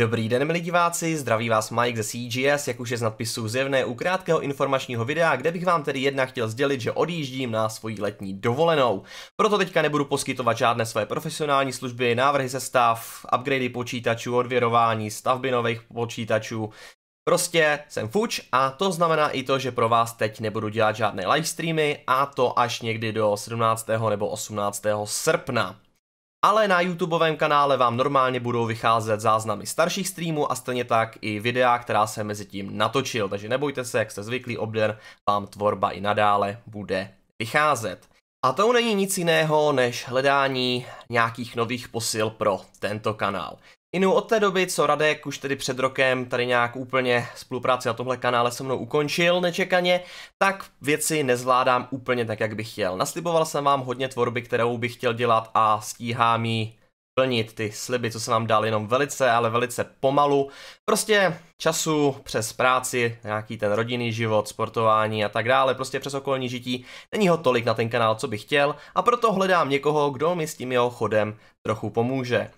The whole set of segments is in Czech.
Dobrý den, milí diváci, zdraví vás Mike ze CGS, jak už je z nadpisu zjevné u krátkého informačního videa, kde bych vám tedy jedna chtěl sdělit, že odjíždím na svoji letní dovolenou. Proto teďka nebudu poskytovat žádné své profesionální služby, návrhy ze stav, upgradey počítačů, odvěrování, stavby nových počítačů, Prostě jsem fuč a to znamená i to, že pro vás teď nebudu dělat žádné livestreamy a to až někdy do 17. nebo 18. srpna ale na YouTubeovém kanále vám normálně budou vycházet záznamy starších streamů a stejně tak i videa, která se mezi tím natočil, takže nebojte se, jak jste zvyklí, obden vám tvorba i nadále bude vycházet. A to není nic jiného než hledání nějakých nových posil pro tento kanál. Inu od té doby, co Radek už tedy před rokem tady nějak úplně spolupráci na tomhle kanále se mnou ukončil nečekaně, tak věci nezvládám úplně tak, jak bych chtěl. Nasliboval jsem vám hodně tvorby, kterou bych chtěl dělat a stíhám ji plnit ty sliby, co se vám dal jenom velice, ale velice pomalu. Prostě času přes práci, nějaký ten rodinný život, sportování a tak dále, prostě přes okolní žití. Není ho tolik na ten kanál, co bych chtěl a proto hledám někoho, kdo mi s tím jeho chodem trochu pomůže.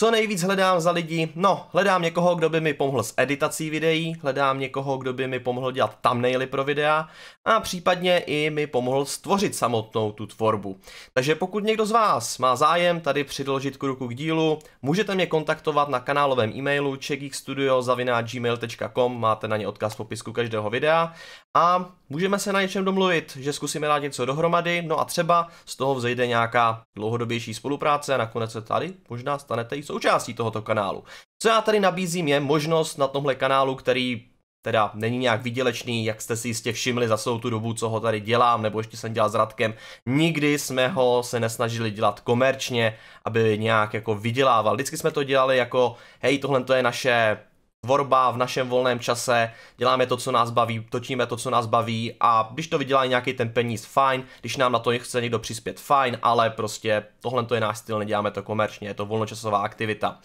Co nejvíc hledám za lidi? No, hledám někoho, kdo by mi pomohl s editací videí, hledám někoho, kdo by mi pomohl dělat thumbnaily pro videa a případně i mi pomohl stvořit samotnou tu tvorbu. Takže pokud někdo z vás má zájem tady přidložit k ruku k dílu, můžete mě kontaktovat na kanálovém e-mailu checkstudio.gmail.com, máte na ně odkaz v popisku každého videa a Můžeme se na něčem domluvit, že zkusíme dát něco dohromady, no a třeba z toho vzejde nějaká dlouhodobější spolupráce a nakonec se tady možná stanete i součástí tohoto kanálu. Co já tady nabízím je možnost na tomhle kanálu, který teda není nějak vydělečný, jak jste si jistě všimli za celou tu dobu, co ho tady dělám, nebo ještě jsem dělal s Radkem, nikdy jsme ho se nesnažili dělat komerčně, aby nějak jako vydělával. Vždycky jsme to dělali jako, hej, tohle to je naše tvorba v našem volném čase, děláme to, co nás baví, točíme to, co nás baví a když to vydělá nějaký ten peníz, fajn, když nám na to chce někdo přispět, fajn, ale prostě tohle to je náš styl, neděláme to komerčně, je to volnočasová aktivita.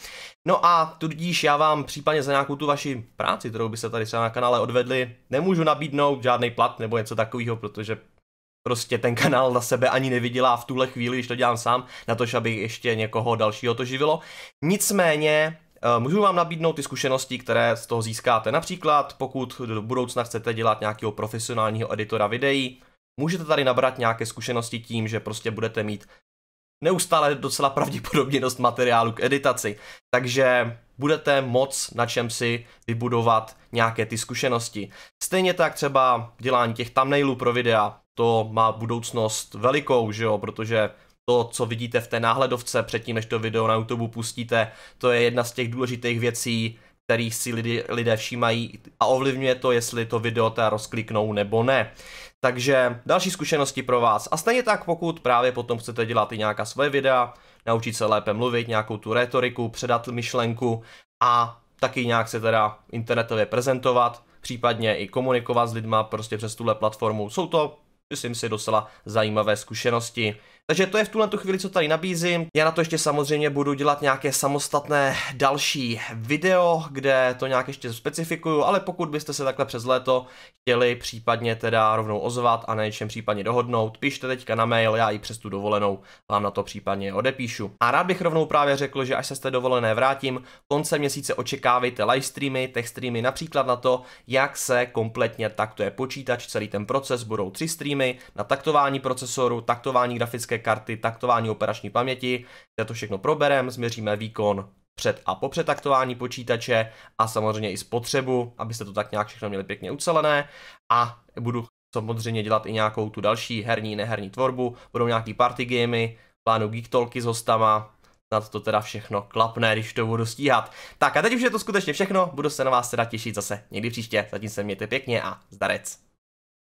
No a tudíž já vám případně za nějakou tu vaši práci, kterou byste tady třeba na kanále odvedli, nemůžu nabídnout žádný plat nebo něco takového, protože prostě ten kanál na sebe ani nevydělá v tuhle chvíli, když to dělám sám, na to, aby ještě někoho dalšího to živilo. Nicméně Eh, můžu vám nabídnout ty zkušenosti, které z toho získáte. Například, pokud do budoucna chcete dělat nějakého profesionálního editora videí, můžete tady nabrat nějaké zkušenosti tím, že prostě budete mít neustále docela pravděpodobně dost materiálu k editaci. Takže budete moc na čem si vybudovat nějaké ty zkušenosti. Stejně tak třeba dělání těch thumbnailů pro videa, to má budoucnost velikou, že jo, protože to, co vidíte v té náhledovce předtím, než to video na YouTube pustíte, to je jedna z těch důležitých věcí, kterých si lidi, lidé všímají a ovlivňuje to, jestli to video teda rozkliknou nebo ne. Takže další zkušenosti pro vás. A stejně tak, pokud právě potom chcete dělat i nějaká svoje videa, naučit se lépe mluvit, nějakou tu retoriku, předat myšlenku a taky nějak se teda internetově prezentovat, případně i komunikovat s lidma prostě přes tuhle platformu. Jsou to, myslím si, docela zajímavé zkušenosti. Takže to je v tuhle tu chvíli, co tady nabízím. Já na to ještě samozřejmě budu dělat nějaké samostatné další video, kde to nějak ještě specifikuju, ale pokud byste se takhle přes léto chtěli případně teda rovnou ozvat a na něčem případně dohodnout, pište teďka na mail, já i přes tu dovolenou vám na to případně odepíšu. A rád bych rovnou právě řekl, že až se z té dovolené vrátím, konce měsíce očekávejte live streamy, tech streamy například na to, jak se kompletně taktuje počítač, celý ten proces, budou tři streamy na taktování procesoru, taktování grafické grafické karty, taktování operační paměti. kde to všechno probereme, změříme výkon před a po přetaktování počítače a samozřejmě i spotřebu, abyste to tak nějak všechno měli pěkně ucelené a budu samozřejmě dělat i nějakou tu další herní, neherní tvorbu, budou nějaký party gamey, plánu geek talky s hostama, snad to teda všechno klapne, když to budu stíhat. Tak a teď už je to skutečně všechno, budu se na vás teda těšit zase někdy příště, zatím se mějte pěkně a zdarec.